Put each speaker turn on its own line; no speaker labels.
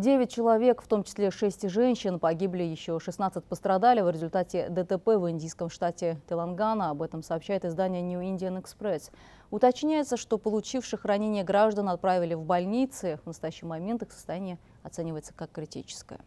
Девять человек, в том числе шесть женщин, погибли, еще 16 пострадали в результате ДТП в индийском штате Телангана. Об этом сообщает издание New Indian Express. Уточняется, что получивших ранения граждан отправили в больницы. В настоящий момент их состояние оценивается как критическое.